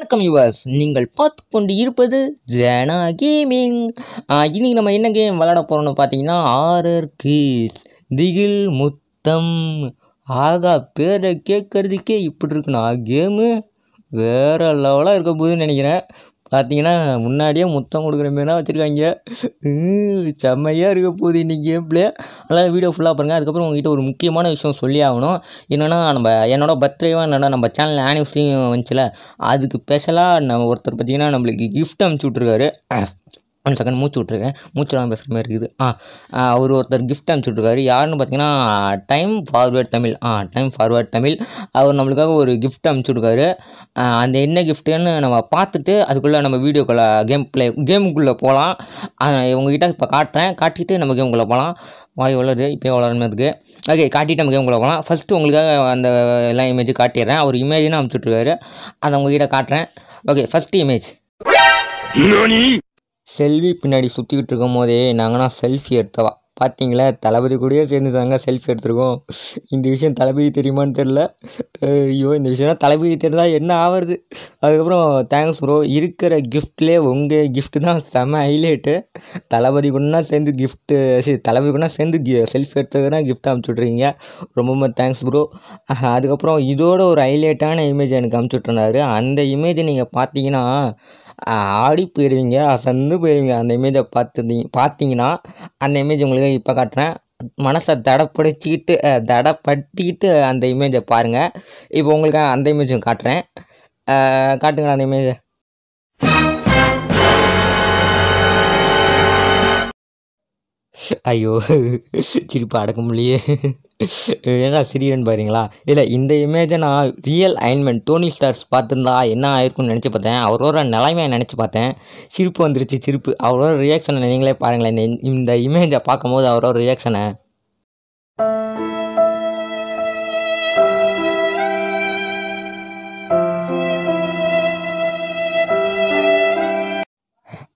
வணக்கம் யுவர்ஸ் நீங்கள் பார்த்து கொண்டு இருப்பது ஜனா கேமிங் இன்னைக்கு நம்ம என்ன கேம் விளாட போகிறோம்னு பார்த்தீங்கன்னா ஆரர் கீஸ் திகில் முத்தம் ஆகா பேரை கேட்கறதுக்கே இப்படி இருக்குண்ணா கேமு வேறு லெவலாக இருக்க போதுன்னு நினைக்கிறேன் பார்த்தீங்கன்னா முன்னாடியே முத்தம் கொடுக்குற தான் வச்சுருக்காங்க செம்மையாக இருக்க போகுது இன்றைக்கி கேம் பிளே அதனால் வீடியோ ஃபுல்லாக பாருங்கள் அதுக்கப்புறம் உங்ககிட்ட ஒரு முக்கியமான விஷயம் சொல்லி ஆகணும் என்னென்னா நம்ம என்னோட பர்த்டேவாக என்னென்னா நம்ம சேனல் ஆனிவர்சரியும் வந்துச்சுல அதுக்கு ஸ்பெஷலாக நம்ம ஒருத்தர் பார்த்திங்கன்னா நம்மளுக்கு கிஃப்ட் அனுப்பிச்சி விட்ருக்காரு ஒன் செகண்ட் மூச்சு விட்ருக்கேன் மூச்சு தான் பேசுகிற மாதிரி இருக்குது ஆ அவர் ஒருத்தர் கிஃப்ட் அனுப்பிச்சுட்ருக்காரு யாருன்னு பார்த்தீங்கன்னா டைம் ஃபார்வேர்ட் தமிழ் ஆ டைம் ஃபார்வேர்ட் தமிழ் அவர் நம்மளுக்காக ஒரு கிஃப்ட் அனுப்பிச்சுட்ருக்காரு அந்த என்ன கிஃப்ட்டுன்னு நம்ம பார்த்துட்டு அதுக்குள்ளே நம்ம வீடியோக்குள்ளே கேம் பிளே கேமுக்குள்ளே போகலாம் இவங்ககிட்ட இப்போ காட்டுறேன் காட்டிட்டு நம்ம கேமுக்குள்ளே போகலாம் வாய் வளருது இப்போ வளரணும் இருக்குது ஓகே காட்டிட்டு நம்ம கேமுக்குள்ளே போகலாம் ஃபஸ்ட்டு உங்களுக்காக அந்த எல்லா இமேஜ் காட்டிடுறேன் அவர் இமேஜ்னு அனுப்பிச்சுட்ருக்காரு அதை உங்ககிட்ட காட்டுறேன் ஓகே ஃபஸ்ட்டு இமேஜ் செல்வி பின்னாடி சுற்றிக்கிட்டு இருக்கும் போதே நாங்கள்னா செல்ஃபி எடுத்தவா பார்த்தீங்களா தளபதி கூடயே சேர்ந்து நாங்க செல்ஃபி எடுத்துருக்கோம் இந்த விஷயம் தளபதி தெரியுமான்னு தெரில ஐயோ இந்த விஷயம்னா தளபதி தெரிந்தால் என்ன ஆவறது அதுக்கப்புறம் தேங்க்ஸ் ப்ரோ இருக்கிற கிஃப்ட்லேயே உங்கள் கிஃப்ட்டு தான் செம ஹைலைட்டு தளபதி கூடனா சேர்ந்து கிஃப்ட்டு சரி தளபதி கூட சேர்ந்து கி செல்ஃபி எடுத்ததுனா கிஃப்ட் அமுச்சுட்றீங்க ரொம்ப ரொம்ப தேங்க்ஸ் ப்ரோ அதுக்கப்புறம் இதோட ஒரு ஹைலைட்டான இமேஜ் எனக்கு அமுச்சுட்ருந்தாரு அந்த இமேஜை நீங்கள் பார்த்தீங்கன்னா ஆடி போயிடுவீங்க அசந்து போயிடுவீங்க அந்த இமேஜை பார்த்துருந்தீங்க பார்த்தீங்கன்னா அந்த இமேஜ் உங்களுக்கு இப்போ காட்டுறேன் மனசை தடப்படுத்திக்கிட்டு தடப்படுத்திக்கிட்டு அந்த இமேஜை பாருங்கள் இப்போ உங்களுக்கு அந்த இமேஜும் காட்டுறேன் காட்டுங்களா அந்த இமேஜை ஐயோ சிரிப்பு அடக்க முடியே ஏன்னா சிரியன் பாருங்களா இல்லை இந்த இமேஜை நான் ரியல் அயன்மெண்ட் டோனி ஸ்டார்ஸ் பார்த்துருந்தா என்ன ஆயிருக்கும்னு நினச்சி பார்த்தேன் அவரோட நிலைமையை நினச்சி பார்த்தேன் சிரிப்பு வந்துருச்சு சிரிப்பு அவரோட ரியாக்ஷனை நீங்களே பாருங்களேன் இந்த இமேஜை பார்க்கும்போது அவரோட ரியாக்ஷனை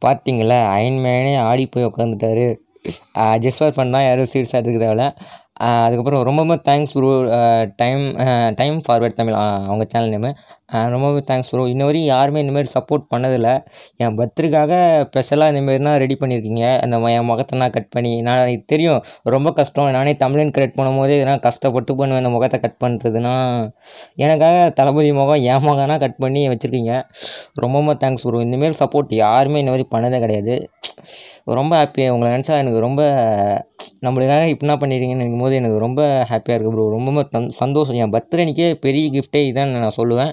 பார்த்தீங்களா அயன்மேனே ஆடி போய் உட்காந்துட்டாரு ஜஸ்வர் ஃபார் ஃபன் தான் யாரும் சீட்ஸ் எடுத்துக்க தேவையில்ல அதுக்கப்புறம் ரொம்பவும் thanks bro time time forward Tamil அவங்க சேனல் நேமு ரொம்பவே தேங்க்ஸ் ப்ரோ இன்ன வரையும் யாருமே இந்தமாரி சப்போர்ட் பண்ணதில்லை என் பர்த்டேக்காக ஸ்பெஷலாக இந்தமாரிலாம் ரெடி பண்ணியிருக்கீங்க அந்த என் முகத்தை நான் கட் பண்ணி நான் எனக்கு தெரியும் ரொம்ப கஷ்டம் நானே தமிழன் கிரியேட் பண்ணும்போது நான் கஷ்டப்பட்டு பண்ணுவேன் அந்த முகத்தை கட் பண்ணுறதுனா எனக்காக தளபதி முகம் என் முகம்னா கட் பண்ணி வச்சுருக்கீங்க ரொம்பவும் தேங்க்ஸ் ப்ரோ இந்தமாரி சப்போர்ட் யாருமே இந்த மாதிரி பண்ணதே கிடையாது ரொம்ப ஹாப்பியாக உங்களை நினச்சா எனக்கு ரொம்ப நம்மளுக்காக இப்படின்னா பண்ணிடுறீங்கன்னு நினைக்கும் போது எனக்கு ரொம்ப ஹாப்பியாக இருக்குது ப்ரோ ரொம்ப சந்தோஷம் என் அன்னைக்கே பெரிய கிஃப்ட்டே இதான் நான் சொல்லுவேன்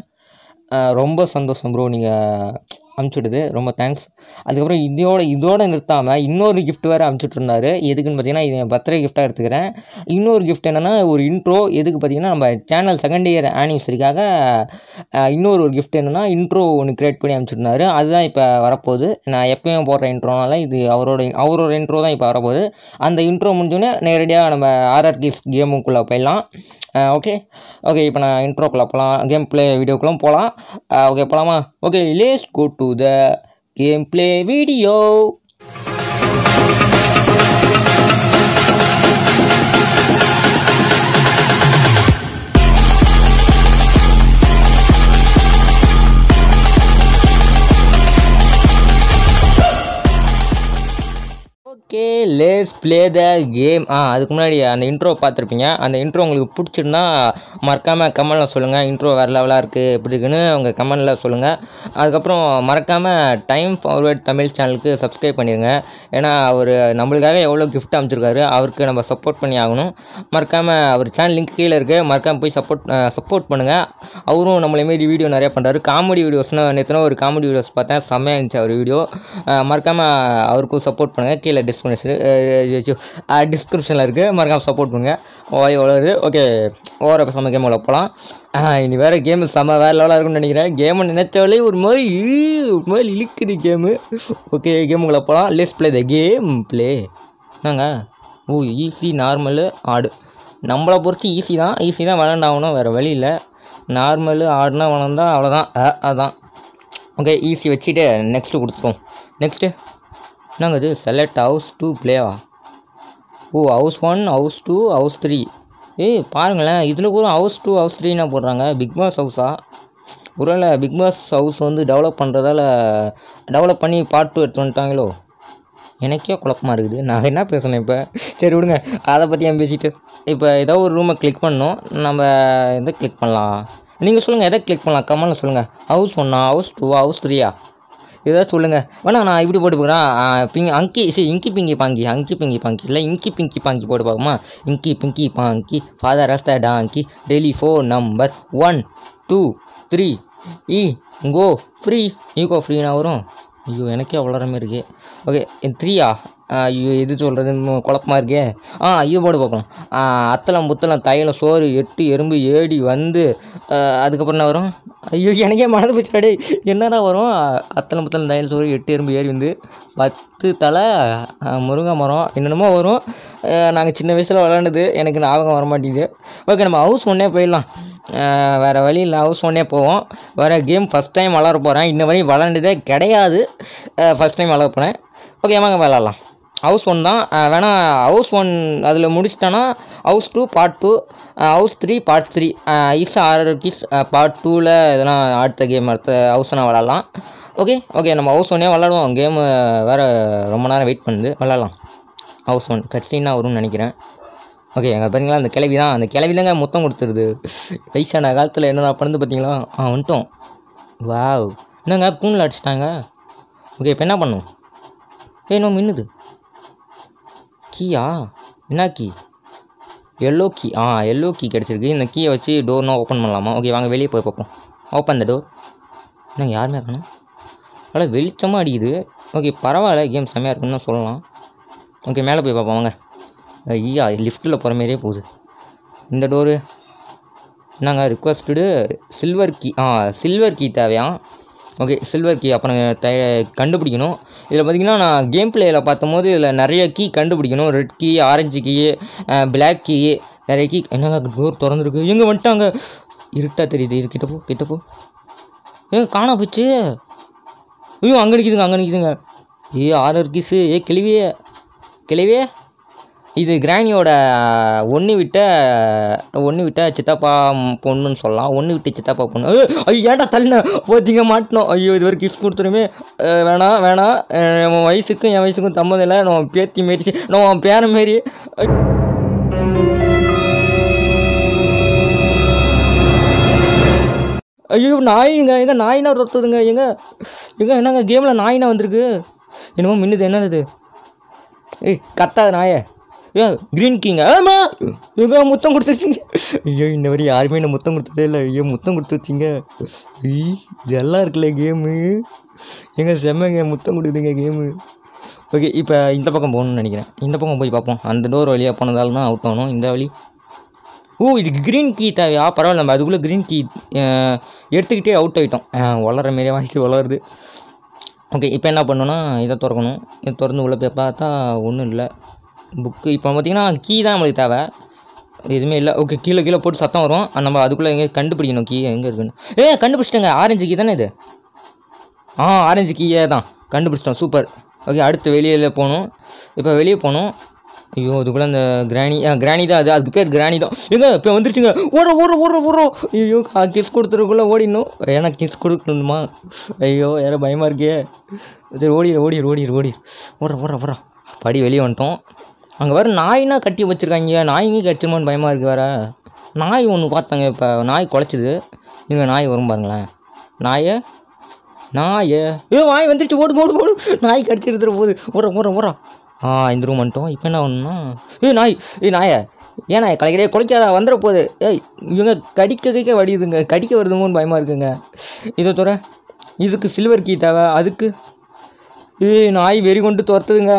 ரொம்ப சந்தோஷம் ப்ரோ நீங்கள் அனுப்பிச்சுடுது ரொம்ப தேங்க்ஸ் அதுக்கப்புறம் இதோட இதோடு நிறுத்தாமல் இன்னொரு கிஃப்ட் வேறு அனுப்பிச்சுட்ருந்தாரு எதுக்குன்னு பார்த்தீங்கன்னா இது பர்த்டே கிஃப்ட்டாக எடுத்துக்கிறேன் இன்னொரு கிஃப்ட் என்னென்னா ஒரு இன்ட்ரோ எதுக்கு பார்த்தீங்கன்னா நம்ம சேனல் செகண்ட் இயர் ஆனிவர்சரிக்காக இன்னொரு ஒரு கிஃப்ட் என்னென்னா இன்ட்ரோ ஒன்று க்ரியேட் பண்ணி அனுப்பிச்சுட்ருந்தாரு அதுதான் இப்போ வரப்போகுது நான் எப்பயும் போடுற இன்ட்ரோனால இது அவரோட அவரோட இன்ட்ரோ தான் இப்போ வரப்போகுது அந்த இன்ட்ரோ முடிஞ்சோடனே நேரடியாக நம்ம ஆர்ஆர் கிஃப்ட் கேமுக்குள்ளே போயிடலாம் ஓகே ஓகே இப்போ நான் இன்ட்ரோக்குள்ளே போகலாம் கேம் ப்ளே வீடியோக்குள்ளே போகலாம் ஓகே போகலாமா okay let's go to the game play video okay let's play the game ஆ அதுக்கு முன்னாடி அந்த இன்ட்ரோ பார்த்துருப்பீங்க அந்த இன்ட்ரோ உங்களுக்கு பிடிச்சிருந்தா மறக்காமல் கமெண்டில் சொல்லுங்கள் இன்ட்ரோ வேறு லெவலாக இருக்குது எப்படி இருக்குன்னு உங்கள் கமெண்டில் சொல்லுங்கள் அதுக்கப்புறம் மறக்காமல் டைம் ஃபார்வேர்ட் தமிழ் சேனலுக்கு சப்ஸ்கிரைப் பண்ணிடுங்க ஏன்னா அவர் நம்மளுக்காக எவ்வளோ கிஃப்ட் அனுப்பிச்சிருக்காரு அவருக்கு நம்ம சப்போர்ட் பண்ணி ஆகணும் மறக்காமல் அவர் சேனல் லிங்க் கீழே இருக்குது மறக்காமல் போய் சப்போர்ட் சப்போர்ட் பண்ணுங்கள் அவரும் நம்மளே மாரி வீடியோ நிறையா பண்ணுறாரு காமெடி வீடியோஸ்னால் நேற்றுனா ஒரு காமெடி வீடியோஸ் பார்த்தேன் செம்மையாக இருந்துச்சு அவர் வீடியோ மறக்காமல் அவருக்கும் சப்போர்ட் பண்ணுங்கள் கீழே டிஸ் போஸ்ட் டிஸ்கிரிப்ஷனில் இருக்குது மறக்காமல் சப்போர்ட் பண்ணுங்கள் எவ்வளோ ஓகே ஓவர பசங்க கேம் விளாட போகலாம் இனி வேறு கேம் செம்ம வேறு லெவலாக இருக்கும்னு நினைக்கிறேன் கேமை நினைச்சாலே ஒரு மாதிரி ஒரு மாதிரி இழுக்குது கேமு ஓகே கேமுக்குள்ளே போகலாம் let's play the game play என்னங்க ஓ ஈஸி நார்மலு ஆடு நம்மளை பொறுத்து ஈஸி தான் ஈஸி தான் விளாண்டாகணும் வேறு இல்லை நார்மலு ஆடுனா விளாண்டா அவ்வளோதான் அதுதான் ஓகே ஈஸி வச்சுட்டு நெக்ஸ்ட்டு கொடுத்துருவோம் நெக்ஸ்ட்டு ನೆಕ್ಸ್ಟ್ನಾಗ இது ಸೆಲೆಕ್ಟ್ ஹவுஸ் டூ பிளேவா oh house one house two house three ஏய் பாருங்களேன் இதில் கூட ஹவுஸ் டூ ஹவுஸ் த்ரீனா போடுறாங்க பிக் பாஸ் ஹவுஸா ஒருவேளை பிக் பாஸ் ஹவுஸ் வந்து டெவலப் பண்ணுறதால டெவலப் பண்ணி பார்ட் டூ எடுத்து வந்துட்டாங்களோ எனக்கே குழப்பமாக இருக்குது நான் என்ன பேசணும் இப்போ சரி விடுங்க அதை பற்றி ஏன் பேசிட்டு இப்போ ஏதோ ஒரு ரூமை கிளிக் பண்ணோம் நம்ம எதை கிளிக் பண்ணலாம் நீங்கள் சொல்லுங்கள் எதை கிளிக் பண்ணலாம் கமலில் சொல்லுங்கள் ஹவுஸ் ஒன்னா ஹவுஸ் டூவா ஹவுஸ் த்ரீயா ஏதாவது சொல்லுங்கள் வேணா நான் இப்படி போட்டு போகிறேன் பிங் அங்கி சரி இங்கி பிங்கி பாங்கி அங்கி பிங்கி பாங்கி இல்லை இங்கி பிங்கி பாங்கி போட்டு பார்க்குமா இங்கி பிங்கி பாங்கி ஃபாதர் ரஸ்தா donkey telephone number one two three இ கோ ஃப்ரீ இ கோ ஃப்ரீனா வரும் ஐயோ எனக்கே வளரமே இருக்கு ஓகே த்ரீயா ஐயோ எது சொல்கிறது குழப்பமாக இருக்கே ஆ ஐயோ போடு பார்க்கணும் அத்தலம் புத்தலம் தையலம் சோறு எட்டு எறும்பு ஏடி வந்து அதுக்கப்புறம் என்ன வரும் ஐயோ எனக்கே மனது போச்சுடாடே என்னடா வரும் அத்தலம் புத்தலம் தையல் சோறு எட்டு எறும்பு ஏறி வந்து பத்து தலை முருங்கை மரம் என்னென்னமோ வரும் நாங்கள் சின்ன வயசில் விளாண்டுது எனக்கு ஞாபகம் வர மாட்டேங்குது ஓகே நம்ம ஹவுஸ் ஒன்றே போயிடலாம் வேறு வழி இல்லை ஹவுஸ் ஒன்னே போவோம் வேறு கேம் ஃபஸ்ட் டைம் விளாட போகிறேன் இன்ன வரையும் விளாண்டதே கிடையாது ஃபஸ்ட் டைம் விளாட போனேன் ஓகே வாங்க விளாட்லாம் ஹவுஸ் ஒன் தான் வேணால் ஹவுஸ் ஒன் அதில் முடிச்சிட்டேன்னா house two part two house three part three ஐஸ் ஆர் கிஸ் பார்ட் டூவில் இதெல்லாம் அடுத்த கேம் அடுத்த ஹவுஸ்னால் விளாட்லாம் ஓகே ஓகே நம்ம ஹவுஸ் ஒன்னே விளாடுவோம் கேமு வேறு ரொம்ப நேரம் வெயிட் பண்ணுது விளாட்லாம் ஹவுஸ் ஒன் கட்சின்னா வரும்னு நினைக்கிறேன் ஓகே அங்கே பாருங்களா அந்த கிளவி தான் அந்த கிளவி தாங்க மொத்தம் கொடுத்துருது வயசான காலத்தில் என்னென்ன பண்ணுது பார்த்தீங்களா ஆ வந்துட்டோம் வாவ் என்னங்க பூனில் அடிச்சிட்டாங்க ஓகே இப்போ என்ன பண்ணும் ஏ மின்னுது கீயா என்ன கீ எல்லோ கீ ஆ எல்லோ கீ கிடச்சிருக்கு இந்த கீயை வச்சு டோர்னா ஓப்பன் பண்ணலாமா ஓகே வாங்க வெளியே போய் பார்ப்போம் ஓப்பன் த டோர் என்னங்க யாருமே இருக்கணும் அதில் வெளிச்சமாக அடிக்குது ஓகே பரவாயில்ல கேம் செம்மையாக இருக்குன்னு சொல்லலாம் ஓகே மேலே போய் பார்ப்போம் வாங்க ஐயா லிஃப்ட்டில் போகிற மாரியே போகுது இந்த டோரு நாங்கள் ரிக்வஸ்டு சில்வர் கீ ஆ சில்வர் கீ தேவையா ஓகே சில்வர் கீ அப்புறம் த கண்டுபிடிக்கணும் இதில் பார்த்திங்கன்னா நான் கேம் பிளேயில் பார்த்தம்போது இதில் நிறைய கீ கண்டுபிடிக்கணும் red key orange key black key நிறைய கீ என்னங்க டோர் திறந்துருக்கு எங்கே வந்துட்டாங்க இருட்டாக தெரியுது இது கிட்ட போ கிட்ட போ ஏங்க காணா போச்சு ஐயோ அங்கே நிற்கிதுங்க அங்கே நிற்கிதுங்க ஏ ஆர்ஆர் கீஸு ஏ கிளிவியே கிளிவியே இது கிராணியோட ஒன்று விட்ட ஒன்று விட்ட சித்தப்பா பொண்ணுன்னு சொல்லலாம் ஒன்று விட்டு சித்தப்பா பொண்ணு ஐயோ ஏன்டா தள்ளின போச்சிங்க மாட்டினோம் ஐயோ இது வரைக்கும் கிஸ் கொடுத்துருமே வேணாம் வேணாம் என் வயசுக்கும் என் வயசுக்கும் தம்மது நம்ம பேத்தி மாரிச்சு நம்ம பேர மாரி ஐயோ நாயிங்க எங்க நாயினா ரொத்துதுங்க எங்க எங்க என்னங்க கேமில் நாயினா வந்திருக்கு என்னமோ மின்னுது என்னது ஏய் கத்தாது நாயை கிரீன் க்ரீன் ஆமா இவங்க முத்தம் கொடுத்துருச்சிங்க ஐயோ இந்த மாதிரி யாருமே என்ன முத்தம் கொடுத்ததே இல்லை ஐயோ முத்தம் கொடுத்து வச்சிங்க இதெல்லாம் இருக்குல்ல கேமு எங்கள் செம்மங்க முத்தம் கொடுக்குதுங்க கேமு ஓகே இப்போ இந்த பக்கம் போகணும்னு நினைக்கிறேன் இந்த பக்கம் போய் பார்ப்போம் அந்த டோர் வழியாக போனதால தான் அவுட் ஆகணும் இந்த வழி ஓ இது க்ரீன் கீ தேவையா பரவாயில்ல நம்ம அதுக்குள்ளே க்ரீன் கீ எடுத்துக்கிட்டே அவுட் ஆகிட்டோம் வளர மாரியே வாங்கிட்டு வளருது ஓகே இப்போ என்ன பண்ணோன்னா இதை திறக்கணும் இதை திறந்து உள்ளே போய் பார்த்தா ஒன்றும் இல்லை புக்கு இப்போ பார்த்தீங்கன்னா கீ தான் நம்மளுக்கு தேவை எதுவுமே இல்லை ஓகே கீழே கீழே போட்டு சத்தம் வரும் நம்ம அதுக்குள்ளே எங்கே கண்டுபிடிக்கணும் கீ எங்கே இருக்குன்னு ஏ கண்டுபிடிச்சிட்டேங்க ஆரஞ்சு கீ தானே இது ஆ ஆரஞ்சு கீயே தான் கண்டுபிடிச்சிட்டோம் சூப்பர் ஓகே அடுத்து வெளியில் போகணும் இப்போ வெளியே போகணும் ஐயோ அதுக்குள்ளே அந்த கிராணி ஆ கிராணி தான் அது அதுக்கு பேர் கிராணி தான் எங்க இப்போ வந்துருச்சுங்க ஓட ஓட ஓட ஓட ஐயோ கிஸ் கொடுத்துருக்குள்ளே ஓடிடணும் ஏன்னா கிஸ் கொடுக்கணுமா ஐயோ யாரோ பயமாக இருக்கே சரி ஓடிடு ஓடிடு ஓடிடு ஓடிடு ஓடுற ஓட ஓட படி வெளியே வந்துட்டோம் அங்கே வேறு நாய்னா கட்டி வச்சுருக்காங்க நாய்ங்க கடிச்சிருமான்னு பயமாக இருக்குது வேறு நாய் ஒன்று பார்த்தாங்க இப்போ நாய் குலைச்சிது இவங்க நாய் வரும் பாருங்களேன் நாயே நாய் ஏ வாய் வந்துருச்சு ஓடு ஓடு ஓடு நாய் கடிச்சு போது போகுது ஓடுற ஓடுற ஆ இந்த ரூம் வந்துட்டோம் இப்போ என்ன ஒன்றுனா ஏ நாய் ஏ நாயே ஏன்னா நாய் கலைக்கிறே குலைக்காத வந்துட போகுது ஏய் இவங்க கடிக்க கைக்க வடிதுங்க கடிக்க வருதுங்கன்னு பயமாக இருக்குங்க இதை தோற இதுக்கு சில்வர் கீ தேவை அதுக்கு ஏ நாய் வெறி கொண்டு துரத்துதுங்க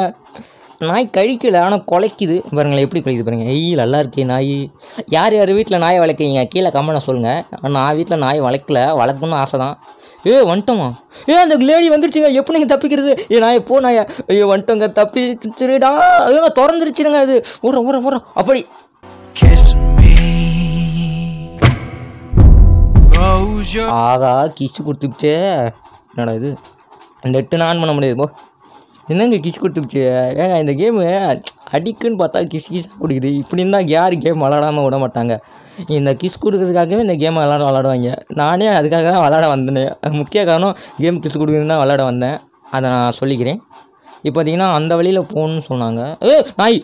நாய் கழிக்கல ஆனால் குலைக்குது பாருங்களேன் எப்படி குலைக்குது பாருங்கள் ஐய் நல்லா இருக்கே நாய் யார் யார் வீட்டில் நாயை வளர்க்குறீங்க கீழே கம்மனை சொல்லுங்கள் நான் வீட்டில் நாய் வளர்க்கல வளர்க்கணும்னு ஆசை தான் ஏ வந்துட்டோமா ஏ அந்த லேடி வந்துருச்சுங்க எப்படி நீங்கள் தப்பிக்கிறது ஏ நாயை போ நாயா ஐயோ வந்துட்டோங்க தப்பிச்சிருடா ஐயோ திறந்துருச்சுருங்க அது ஓரம் ஊற ஓரம் அப்படி ஆகா கிஸ் கொடுத்துச்சே என்னடா இது நெட்டு நான் பண்ண முடியாது போ என்னங்க கிச்சு கொடுத்துச்சு ஏங்க இந்த கேமு அடிக்குன்னு பார்த்தா கிசு கிசாக கொடுக்குது இப்படி இருந்தால் யார் கேம் விளாடாமல் விட மாட்டாங்க இந்த கிஸ் கொடுக்குறதுக்காகவே இந்த கேம் விளாட விளாடுவாங்க நானே அதுக்காக தான் விளாட வந்தேன் முக்கிய காரணம் கேம் கிஸ் கொடுக்குறதுனா தான் விளாட வந்தேன் அதை நான் சொல்லிக்கிறேன் இப்போ பார்த்தீங்கன்னா அந்த வழியில் போகணுன்னு சொன்னாங்க ஏ நாய்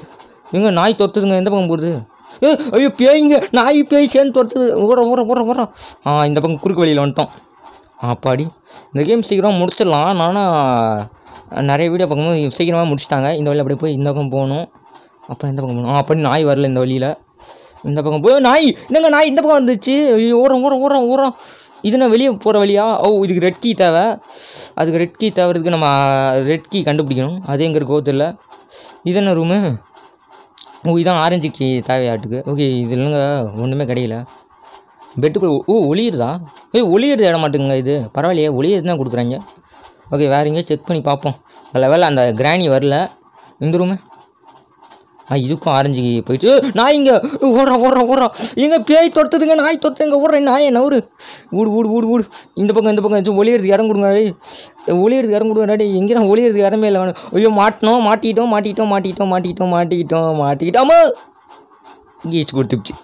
இவங்க நாய் தொத்துதுங்க எந்த பக்கம் போடுது ஏ ஐயோ பேய்ங்க நாய் பேய் சேர்ந்து தொத்துது ஓட ஓட ஓட ஓட ஆ இந்த பக்கம் குறுக்கு வழியில் வந்துட்டோம் ஆப்பாடி இந்த கேம் சீக்கிரம் முடிச்சிடலாம் நானும் நிறைய வீடியோ பார்க்கும்போது சீக்கிரமாக முடிச்சிட்டாங்க இந்த வழியில் அப்படியே போய் இந்த பக்கம் போகணும் அப்புறம் இந்த பக்கம் போகணும் அப்படி நாய் வரல இந்த வழியில் இந்த பக்கம் போய் நாய் என்னங்க நாய் இந்த பக்கம் வந்துச்சு ஓரம் ஓரம் ஓரம் ஓரம் இதுனா வெளியே போகிற வழியா ஓ இதுக்கு ரெட் கீ தேவை அதுக்கு ரெட் கீ தேவைறதுக்கு நம்ம ரெட் கீ கண்டுபிடிக்கணும் அது எங்கே இருக்கோ தெரியல இது என்ன ரூமு ஓ இதான் ஆரஞ்சு கீ தேவையாட்டுக்கு ஓகே இது இல்லைங்க ஒன்றுமே கிடையில பெட்டுக்குள்ளே ஓ ஒளியிருதா ஏய் ஒளியிருது இட மாட்டேங்க இது பரவாயில்லையே ஒளியிறது தான் கொடுக்குறாங்க ஓகே வேறு எங்கேயும் செக் பண்ணி பார்ப்போம் நல்ல வேலை அந்த கிராணி வரல இந்த ரூமு ஆ இதுக்கும் ஆரஞ்சு போயிட்டு நான் இங்கே ஓடுறோம் ஓடுறோம் ஓடுறோம் எங்கே பேய் தொடுத்ததுங்க நாய் தொடுத்துங்க ஓடுறேன் நாயே என்ன ஊடு ஊடு ஊடு ஊடு இந்த பக்கம் இந்த பக்கம் ஏதாச்சும் ஒளியறதுக்கு இடம் கொடுங்க ஒளியறதுக்கு இடம் கொடுங்க எங்கே நான் ஒளியறதுக்கு இடமே இல்லை ஐயோ மாட்டினோம் மாட்டிட்டோம் மாட்டிட்டோம் மாட்டிட்டோம் மாட்டிக்கிட்டோம் மாட்டிக்கிட்டோம் இங்கே கீச்சு கொடுத்துச்சு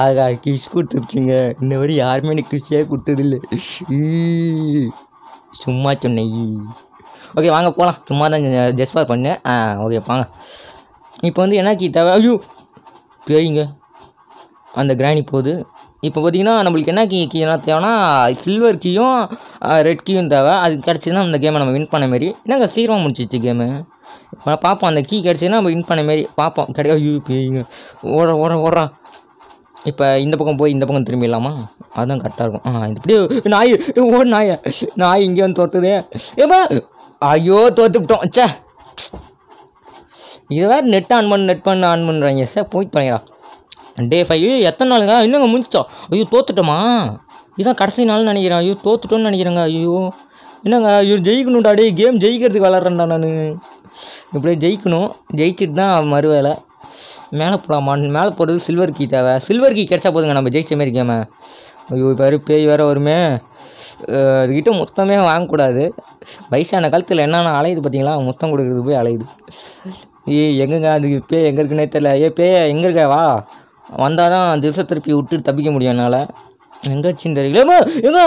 ஆகா கிஷ் கொடுத்துருச்சுங்க இன்ன வரை யாருமே எனக்கு கிஷியாக கொடுத்ததில்லை சும்மா சொன்னேன் ஓகே வாங்க போகலாம் சும்மா தான் ஜெஸ்பார் பண்ணேன் ஆ ஓகே வாங்க இப்போ வந்து என்னாச்சு தேவை ஐயோ பேய்ங்க அந்த கிராணி போகுது இப்போ பார்த்தீங்கன்னா நம்மளுக்கு என்ன கீ கீ என்ன தேவைன்னா சில்வர் கீயும் ரெட் கீயும் தேவை அது கிடச்சிதுன்னா அந்த கேமை நம்ம வின் பண்ண மாரி என்னங்க சீக்கிரமாக முடிச்சிச்சு கேமு இப்போ பார்ப்போம் அந்த கீ கிடச்சிதுன்னா நம்ம வின் பண்ண மாரி பார்ப்போம் கிடையாது ஐயோ பேயுங்க ஓட ஓட ஓடுறான் இப்போ இந்த பக்கம் போய் இந்த பக்கம் திரும்பிடலாமா அதுதான் கரெக்டாக இருக்கும் ஆ இப்படி நாய் ஓ நாய் நாய் இங்கே வந்து தோற்றுதே ஏப்பா ஐயோ தோற்றுக்கிட்டோம் சே இது வேறு நெட் ஆன் பண்ணு நெட் பண்ணு ஆன் பண்ணுறாங்க சார் போய் பண்ணிடா டே ஃபைவ் எத்தனை நாளுங்க இன்னுங்க முடிச்சோம் ஐயோ தோத்துட்டோமா இதுதான் கடைசி நாள்னு நினைக்கிறேன் ஐயோ தோத்துட்டோன்னு நினைக்கிறேங்க ஐயோ என்னங்க ஐயோ ஜெயிக்கணும்டா டே கேம் ஜெயிக்கிறதுக்கு விளாட்றேன்டா நான் இப்படியே ஜெயிக்கணும் ஜெயிச்சுட்டு தான் மறுவேலை மேலே போகலாமான்னு மேலே போகிறது சில்வர் கீ தேவை சில்வர் கீ கிடச்சா போதுங்க நம்ம ஜெயிச்ச மாரி கேம ஐயோ வேறு பேய் வேறு வருமே அதுக்கிட்ட மொத்தமே வாங்கக்கூடாது வயசான காலத்தில் என்னென்ன அலையுது பார்த்தீங்களா மொத்தம் கொடுக்குறது போய் அலையுது ஏ எங்கங்க அது பேய் எங்கே இருக்குன்னே தெரியல ஏ பேய் எங்கே இருக்க வா வந்தால் தான் திசை திருப்பி விட்டு தப்பிக்க முடியும் என்னால் எங்காச்சும் தெரியல எங்க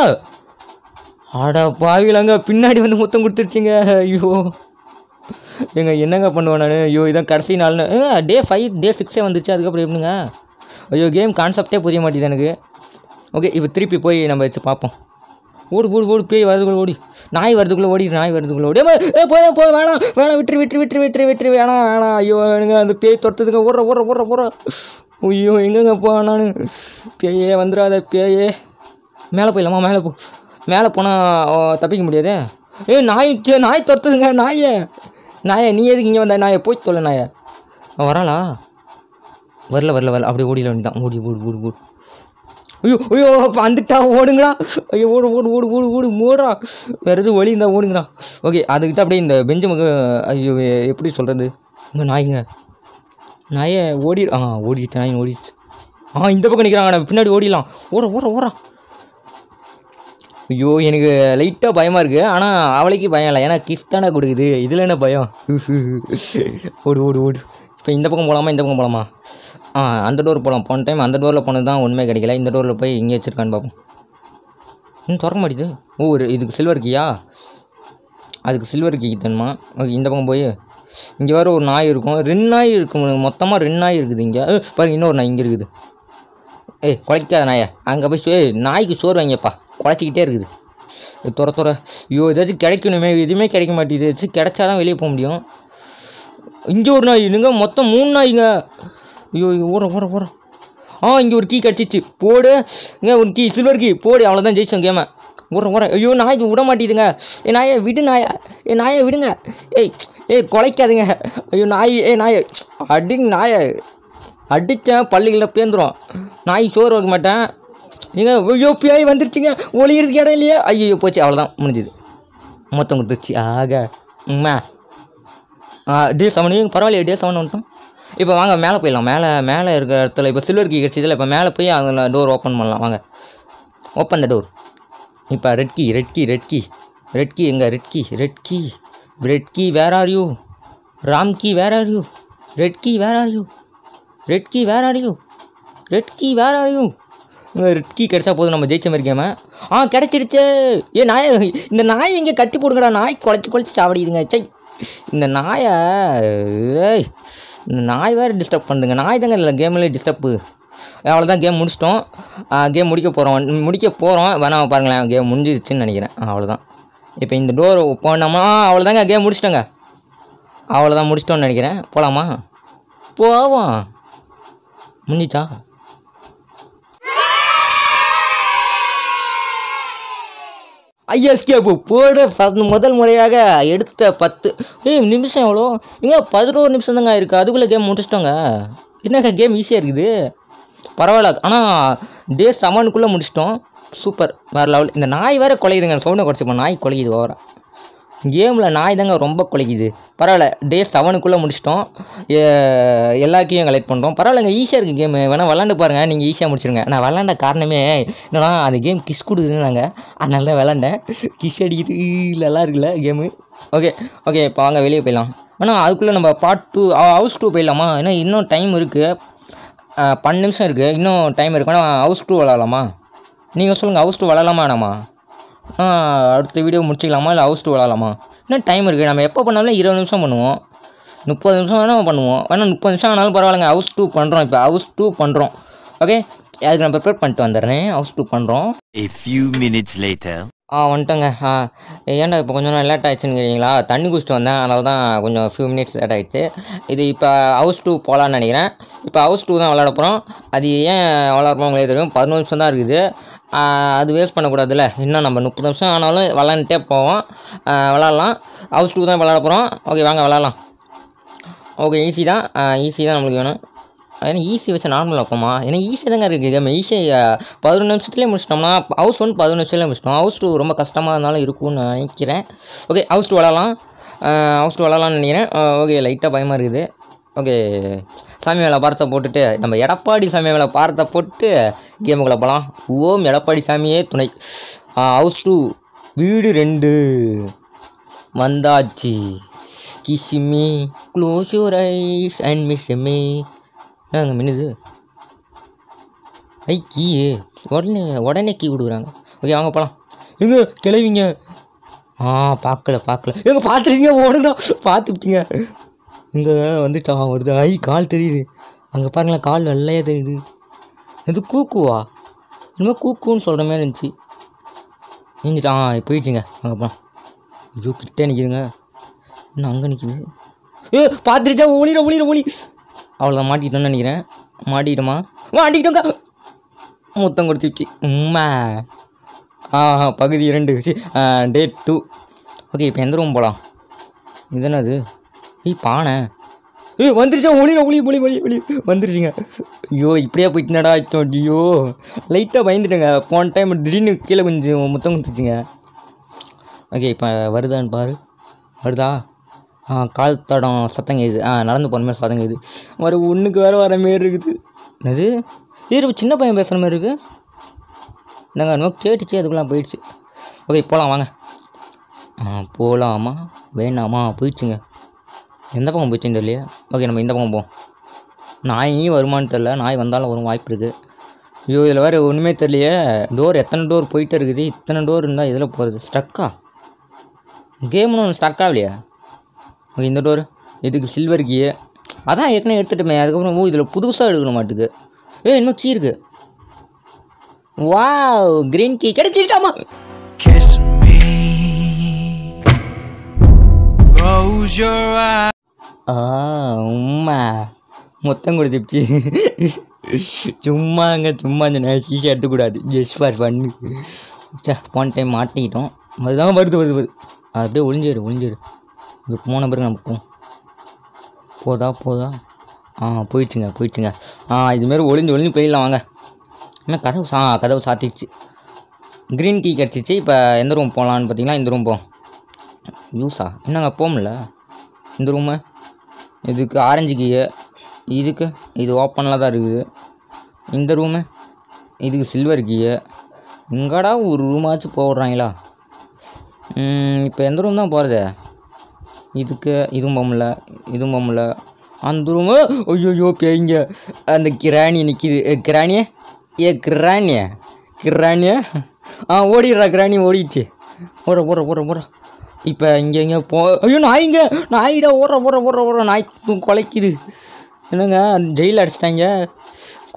ஆடா பாவிலங்க பின்னாடி வந்து மொத்தம் கொடுத்துருச்சிங்க ஐயோ எங்க என்னங்க பண்ணுவேன் நான் ஐயோ இதான் கடைசி நாள்னு டே ஃபைவ் டே சிக்ஸே வந்துச்சு அதுக்கப்புறம் எப்படிங்க ஐயோ கேம் கான்செப்டே புரிய மாட்டேது எனக்கு ஓகே இப்போ திருப்பி போய் நம்ம வச்சு பார்ப்போம் ஓடு ஓடு ஓடு பேய் வரதுக்குள்ளே ஓடி நாய் வரதுக்குள்ளே ஓடி நாய் வரதுக்குள்ளே ஓடி ஏ போதும் போதும் வேணாம் வேணாம் விட்டுரு விட்டுரு விட்டுரு விட்டுரு விட்டுரு வேணாம் வேணாம் ஐயோ எனக்கு அந்த பேய் துரத்துதுங்க ஓடுற ஓடுற ஓடுற போடுற ஐயோ எங்கெங்க போவேன் நான் பேயே வந்துடாத பேயே மேலே போயிடலாமா மேலே போ மேலே போனால் தப்பிக்க முடியாது ஏ நாய் நாய் துரத்துதுங்க நாயை நாயே நீ எதுக்கு இங்கே வந்த நாயை போய் தொல்ல நாயே அவன் வரலா வரல வரல வரல அப்படி ஓடிட வேண்டிதான் ஓடி ஓடு ஓடு ஓடு ஐயோ ஐயோ வந்துட்டா ஓடுங்களா ஐயோ ஓடு ஓடு ஓடு ஓடு ஓடு ஓடுறா வேறு எதுவும் வழி இருந்தால் ஓடுங்களா ஓகே அதுக்கிட்ட அப்படியே இந்த பெஞ்சு பெஞ்சமுக்கு ஐயோ எப்படி சொல்கிறது இங்கே நாய்ங்க நாயை ஓடி ஆ ஓடிடுச்சு நாய் ஓடிடுச்சு ஆ இந்த பக்கம் நிற்கிறாங்க பின்னாடி ஓடிடலாம் ஓட ஓட ஓடா ஐயோ எனக்கு லைட்டாக பயமாக இருக்குது ஆனால் அவளைக்கு பயம் இல்லை ஏன்னா கிஃப்ட் தானே கொடுக்குது இதில் என்ன பயம் ஓடு ஓடு ஓடு இப்போ இந்த பக்கம் போகலாமா இந்த பக்கம் போகலாமா ஆ அந்த டோர் போகலாம் போன டைம் அந்த டோரில் போனது தான் உண்மை கிடைக்கல இந்த டோரில் போய் இங்கே வச்சுருக்கான்னு பார்ப்போம் ம் திறக்க மாட்டேது ஓ ஒரு இதுக்கு சில்வர் கீயா அதுக்கு சில்வர் கீ தானுமா ஓகே இந்த பக்கம் போய் இங்கே வேறு ஒரு நாய் இருக்கும் ரெண்டு நாய் இருக்கும் மொத்தமாக ரெண்டு நாய் இருக்குது இங்கே பாருங்கள் இன்னொரு நாய் இங்கே இருக்குது ஏய் குழைக்காத நாயை அங்கே போய் நாய்க்கு சோறு வாங்கியப்பா குழச்சிக்கிட்டே இருக்குது துற துற ஐயோ ஏதாச்சும் கிடைக்கணுமே எதுவுமே கிடைக்க மாட்டேது ஏதாச்சும் கிடைச்சா தான் வெளியே போக முடியும் இங்கே ஒரு நாய் இதுங்க மொத்தம் மூணு நாய்ங்க ஐயோ ஓரம் ஓரம் ஓரம் ஆ இங்கே ஒரு கீ கிடச்சிச்சு போடு இங்கே ஒரு கீ சில்வர் கீ போடு அவ்வளோதான் ஜெயிச்சோம் கேமை ஓரம் ஓரம் ஐயோ நாய் விட மாட்டேதுங்க ஏ நாயை விடு நாயா ஏ நாயை விடுங்க ஏய் ஏய் குலைக்காதுங்க ஐயோ நாய் ஏ நாய் அடிங்க நாயை அடித்தேன் பள்ளிகளில் பேந்துடும் நாய் சோறு வைக்க மாட்டேன் நீங்கள் யூபிஐ வந்துருச்சுங்க ஒளியிறதுக்கு இடம் இல்லையா ஐயோ போச்சு அவ்வளோதான் முடிஞ்சுது மொத்தம் கொடுத்துச்சு ஆக உம்மா டே செவன் பரவாயில்லையே டே செவன் ஒன்று இப்போ வாங்க மேலே போயிடலாம் மேலே மேலே இருக்கிற இடத்துல இப்போ சில்வர் கீ கிடச்சதில் இப்போ மேலே போய் அந்த டோர் ஓப்பன் பண்ணலாம் வாங்க ஓப்பன் த டோர் இப்போ red key red key red key red key எங்கே red key red key red key where are you ram key where are you red key where are you red key where are you red key where are you key கிடச்சா போதும் நம்ம ஜெயிச்ச மாதிரி கேமை ஆ கிடச்சிடுச்சு ஏ நாய் இந்த நாயை எங்கே கட்டி போடுங்கடா நாய் குழச்சி குழச்சி சாவடிக்குதுங்க சை இந்த நாயை இந்த நாய் வேறு டிஸ்டர்ப் பண்ணுதுங்க நாய் தாங்க இல்லை கேம்லேயே டிஸ்டர்ப்பு அவ்வளோதான் கேம் முடிச்சிட்டோம் கேம் முடிக்க போகிறோம் முடிக்க போகிறோம் வேணாம் பாருங்களேன் கேம் முடிஞ்சிருச்சுன்னு நினைக்கிறேன் அவ்வளோதான் இப்போ இந்த டோர் போனோமா அவ்வளோதாங்க கேம் முடிச்சிட்டோங்க அவ்வளோதான் முடிச்சிட்டோன்னு நினைக்கிறேன் போகலாமா போவோம் முடிஞ்சிச்சா ஐஎஸ்கேபு போடு முதல் முறையாக எடுத்த பத்து நிமிஷம் எவ்வளோ இங்கே பதினோரு நிமிஷம் தாங்க இருக்குது அதுக்குள்ளே கேம் முடிச்சிட்டோங்க என்னங்க கேம் ஈஸியாக இருக்குது பரவாயில்ல ஆனால் டே செவனுக்குள்ளே முடிச்சிட்டோம் சூப்பர் வேறு லெவல் இந்த நாய் வேறு குலையுதுங்க சவுண்டை குறைச்சிப்போம் நாய் குலையுது ஓவராக கேமில் நாய் தாங்க ரொம்ப குலைக்குது பரவாயில்ல டே செவனுக்குள்ளே முடிச்சிட்டோம் எல்லாத்தையும் கலெக்ட் பண்ணுறோம் பரவாயில்லங்க ஈஸியாக இருக்குது கேமு வேணால் விளாண்டு பாருங்கள் நீங்கள் ஈஸியாக முடிச்சிருங்க நான் விளாண்ட காரணமே என்னன்னா அந்த கேம் கிஸ் கொடுக்குதுன்னு நாங்கள் அதனால தான் விளாண்டேன் கிஸ் அடிக்குது நல்லா இருக்குல்ல கேமு ஓகே ஓகே இப்போ வாங்க வெளியே போயிடலாம் ஆனால் அதுக்குள்ளே நம்ம பார்ட் டூ ஹவுஸ் டூ போயிடலாமா ஏன்னா இன்னும் டைம் இருக்குது பன்னெண்டு நிமிஷம் இருக்குது இன்னும் டைம் இருக்குது ஆனால் ஹவுஸ் டூ விளாட்லாமா நீங்கள் சொல்லுங்கள் ஹவுஸ் டூ விளாட்லாமா வேணாமா அடுத்த வீடியோ முடிச்சிக்கலாமா இல்லை ஹவுஸ் டூ விளாடலாமா இன்னும் டைம் இருக்குது நம்ம எப்போ பண்ணாலும் இருபது நிமிஷம் பண்ணுவோம் முப்பது நிமிஷம் வேணால் பண்ணுவோம் வேணால் முப்பது நிமிஷம் ஆனாலும் பரவாயில்லைங்க ஹவுஸ் டூ பண்ணுறோம் இப்போ ஹவுஸ் டூ பண்ணுறோம் ஓகே அதுக்கு நான் ப்ரிப்பேர் பண்ணிட்டு வந்துடுறேன் ஹவுஸ் டூ பண்ணுறோம் ஃபியூ மினிட்ஸ் minutes ஆ வந்துட்டோங்க ஆ ஏன்டா இப்போ கொஞ்சம் லேட் ஆயிடுச்சுன்னு கேட்டீங்களா தண்ணி குடிச்சிட்டு வந்தேன் அதனால தான் கொஞ்சம் ஃபியூ மினிட்ஸ் லேட் ஆகிடுச்சு இது இப்போ ஹவுஸ் டூ போகலான்னு நினைக்கிறேன் இப்போ ஹவுஸ் டூ தான் விளாட போகிறோம் அது ஏன் விளாட போகிறோம் தெரியும் பதினொரு நிமிஷம் தான் இருக்குது அது வேஸ்ட் பண்ணக்கூடாதுல்ல இன்னும் நம்ம முப்பது நிமிஷம் ஆனாலும் விளாண்டுட்டே போவோம் விளாட்லாம் ஹவுஸ் டூ தான் விளாட போகிறோம் ஓகே வாங்க விளாட்லாம் ஓகே ஈஸி தான் ஈஸி தான் நம்மளுக்கு வேணும் ஏன்னா ஈஸி வச்சு நார்மலாக இருக்குமா ஏன்னா ஈஸியாக தாங்க இருக்குது கேம் ஈஸியாக பதினொன்று நிமிஷத்துலேயே முடிச்சிட்டோம்னா ஹவுஸ் ஒன் பதினொன்று நிமிஷத்துலேயே முடிச்சிட்டோம் ஹவுஸ் டூ ரொம்ப கஷ்டமாக இருந்தாலும் இருக்கும்னு நான் நினைக்கிறேன் ஓகே ஹவுஸ் டூ விளாட்லாம் ஹவுஸ் டூ விளாட்லாம்னு நினைக்கிறேன் ஓகே லைட்டாக பயமாக இருக்குது ஓகே சாமி மேலே பார்த்த போட்டுட்டு நம்ம எடப்பாடி சாமி மேலே பார்த்த போட்டு கேமுக்குள்ள போகலாம் ஓம் எடப்பாடி சாமியே துணை ஹவுஸ் டூ வீடு ரெண்டு வந்தாச்சு kiss me close your eyes and miss me ஏங்க மின்னுது ஐ கீ உடனே உடனே கீ கொடுக்குறாங்க ஓகே வாங்க போகலாம் எங்க கிளவிங்க ஆ பார்க்கல பார்க்கல எங்கே பார்த்துருக்கீங்க ஓடுங்க பார்த்துட்டீங்க இங்கே வந்துட்டான் வருது ஐ கால் தெரியுது அங்கே பாருங்களேன் கால் வெள்ளையே தெரியுது இது கூக்குவா இனிமேல் கூக்குன்னு சொல்கிற மாதிரி இருந்துச்சு நீஞ்சிட்டான் போயிடுச்சுங்க அங்கே போனால் ஐயோ கிட்டே நிற்கிதுங்க இன்னும் அங்கே நிற்கிது ஏ பார்த்துருச்சா ஒளிர ஒளிர ஒளி அவ்வளோதான் மாட்டிக்கிட்டோம்னு நினைக்கிறேன் மாட்டிக்கிட்டோமா மாட்டிக்கிட்டோங்க மொத்தம் கொடுத்துச்சு உம்மா ஆ பகுதி இரண்டு சி டேட் டூ ஓகே இப்போ எந்த ரூம் போகலாம் இது என்னது ஏய் பானை ஏய் வந்துருச்சா ஒளி ஒளி ஒளி ஒளி ஒளி வந்துருச்சுங்க ஐயோ இப்படியே போயிட்டு நடா ஐயோ லைட்டாக பயந்துட்டேங்க போன டைம் திடீர்னு கீழே கொஞ்சம் முத்தம் கொடுத்துச்சுங்க ஓகே இப்போ வருதான்னு பாரு வருதா ஆ கால் தடம் சத்தம் கேது ஆ நடந்து போன மாதிரி சத்தம் கேது வர ஒன்றுக்கு வேறு வர மாரி இருக்குது என்னது ஏறு சின்ன பையன் பேசுகிற மாதிரி இருக்குது என்னங்க இன்னும் கேட்டுச்சு அதுக்குலாம் போயிடுச்சு ஓகே போகலாம் வாங்க ஆ போகலாமா வேணாமா போயிடுச்சுங்க எந்த பக்கம் போச்சுன்னு தெரியலையே ஓகே நம்ம இந்த பக்கம் போவோம் நாய் வருமானு தெரில நாய் வந்தாலும் வரும் வாய்ப்பு இருக்குது ஐயோ இதில் வேறு ஒன்றுமே தெரியலையே டோர் எத்தனை டோர் போயிட்டே இருக்குது இத்தனை டோர் இருந்தால் இதில் போகிறது ஸ்டக்கா கேம்னு ஒன்று ஸ்டக் இல்லையா ஓகே இந்த டோர் இதுக்கு சில்வர் கீ அதான் ஏற்கனவே எடுத்துகிட்டுமே அதுக்கப்புறம் ஓ இதில் புதுசாக எடுக்கணும் மாட்டுக்கு ஏ இன்னும் கீ இருக்கு வா கிரீன் கீ கிடைச்சிருக்காமா Close your eyes ஆ உம்மா மொத்தம் கொடுத்துச்சு சும்மாங்க சும்மா இந்த நேரம் சீசா எடுத்துக்கூடாது ஜஸ்ட் ஃபார் ஃபன் சே போன டைம் மாட்டிக்கிட்டோம் அதுதான் வருது வருது வருது அது அப்படியே ஒளிஞ்சிடு ஒளிஞ்சிடு இது போன பிறகு நம்ம போவோம் போதா போதா ஆ போயிடுச்சுங்க போயிடுச்சுங்க ஆ இதுமாரி ஒளிஞ்சு ஒளிஞ்சு போயிடலாம் வாங்க என்ன கதவு சா கதவு சாத்திடுச்சு க்ரீன் டீ கிடச்சிச்சு இப்போ எந்த ரூம் போகலான்னு பார்த்தீங்கன்னா இந்த ரூம் போ யூஸா என்னங்க போகல இந்த ரூமு இதுக்கு ஆரஞ்சு கீயே இதுக்கு இது ஓப்பனில் தான் இருக்குது இந்த ரூமு இதுக்கு சில்வர் கீயே எங்கடா ஒரு ரூமாச்சும் போடுறாங்களா இப்போ எந்த ரூம் தான் போகிறது இதுக்கு இதுவும் போகல இதுவும் போகல அந்த ரூமு ஐயோ பேங்க அந்த கிராணி நிற்கிது கிராணியே ஏ கிராணியே கிராணியே ஆ ஓடிடுறா கிராணி ஓடிடுச்சு ஓட ஓட ஓட ஓட இப்போ இங்கே எங்கே போ ஐயோ நாய்ங்க நாயிட ஓடுற ஓடுற ஓடுற ஓடுற நாய் குலைக்குது என்னங்க ஜெயில் அடிச்சிட்டாங்க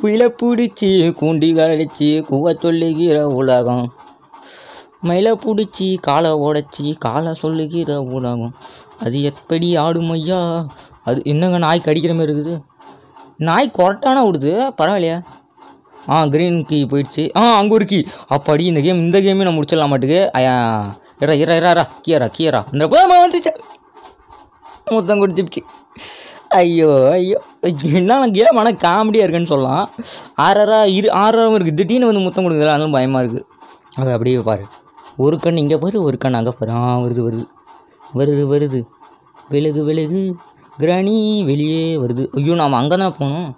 குயில பிடிச்சி கூண்டி கழிச்சு கூவ சொல்லுகிற உலகம் மயிலை பிடிச்சி காலை உடைச்சி காலை சொல்லுகிற உலகம் அது எப்படி ஆடும் ஐயா அது என்னங்க நாய் கடிக்கிற மாதிரி இருக்குது நாய் கொரட்டானா விடுது பரவாயில்லையா ஆ க்ரீன் கீ போயிடுச்சு ஆ அங்கே ஒரு கீ அப்படி இந்த கேம் இந்த கேமே நான் முடிச்சிடலாம் மாட்டுக்கு இரா இரா இரா கீரா கியரா அந்த போமா வந்துச்சு முத்தம் குடிச்சிடுச்சு ஐயோ ஐயோ என்ன கேம் ஆனால் காமெடியாக இருக்குன்னு சொல்லலாம் ஆறரா இரு ஆறாரம் இருக்குது திடீர்னு வந்து முத்தம் கொடுக்குறது அதுவும் பயமாக இருக்குது அது அப்படியே பாரு ஒரு கண் இங்கே பாரு ஒரு கண் அங்கே பாரு ஆ வருது வருது வருது வருது விலகு விலகு கிராணி வெளியே வருது ஐயோ நாம் அங்கே தான் போகணும்